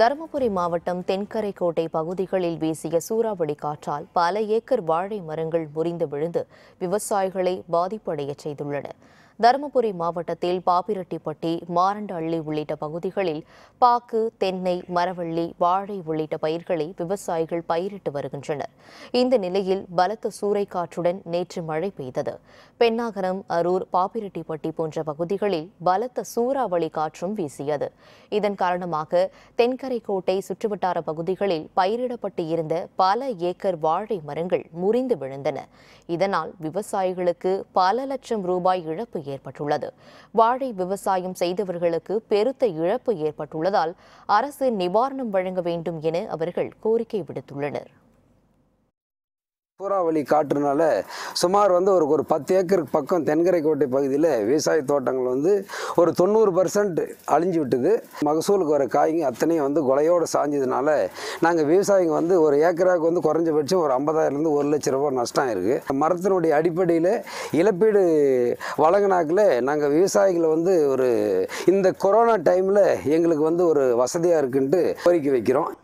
தருமபுரி மாவட்டம் தென்கரை கோட்டை பகுதிகளில் வீசிய சூறாவளி காற்றால் பல ஏக்கர் வாழை மரங்கள் முறிந்து விழுந்து விவசாயிகளை பாதிப்படைய செய்துள்ளன தருமபுரி மாவட்டத்தில் பாப்பிரெட்டிப்பட்டி மாரண்டள்ளி உள்ளிட்ட பகுதிகளில் பாக்கு தென்னை மரவள்ளி வாழை உள்ளிட்ட பயிர்களை விவசாயிகள் பயிரிட்டு வருகின்றனர் இந்த நிலையில் பலத்த சூறைக்காற்றுடன் நேற்று மழை பெய்தது பெண்ணாகரம் அரூர் பாப்பிரெட்டிப்பட்டி போன்ற பகுதிகளில் பலத்த சூறாவளி காற்றும் வீசியது இதன் காரணமாக தென்கரை கோட்டை சுற்றுவட்டார பகுதிகளில் பயிரிடப்பட்டு இருந்த பல ஏக்கர் வாழை மரங்கள் முறிந்து விழுந்தன இதனால் விவசாயிகளுக்கு பல லட்சம் ரூபாய் இழப்பு ஏற்பட்டுள்ளது வாழை விவசாயம் செய்தவர்களுக்கு பெருத்த இழப்பு ஏற்பட்டுள்ளதால் அரசு நிவாரணம் வழங்க வேண்டும் என அவர்கள் கோரிக்கை விடுத்துள்ளனர் சூறாவளி காற்றுனால சுமார் வந்து ஒரு ஒரு பத்து ஏக்கருக்கு பக்கம் தென்கரைக்கோட்டை பகுதியில் விவசாய தோட்டங்கள் வந்து ஒரு தொண்ணூறு பர்சன்ட் அழிஞ்சு விட்டுது மகசூலுக்கு வர காய்ங்க அத்தனையும் வந்து கொலையோடு சாஞ்சதுனால நாங்கள் விவசாயிங்க வந்து ஒரு ஏக்கராவுக்கு வந்து குறைஞ்சபட்சம் ஒரு ஐம்பதாயிரம்லேருந்து ஒரு லட்ச ரூபா நஷ்டம் இருக்குது மரத்தினுடைய அடிப்படையில் இழப்பீடு வழங்கினாக்கில் நாங்கள் விவசாயிகளை வந்து ஒரு இந்த கொரோனா டைமில் எங்களுக்கு வந்து ஒரு வசதியாக இருக்குன்ட்டு கோரிக்கை வைக்கிறோம்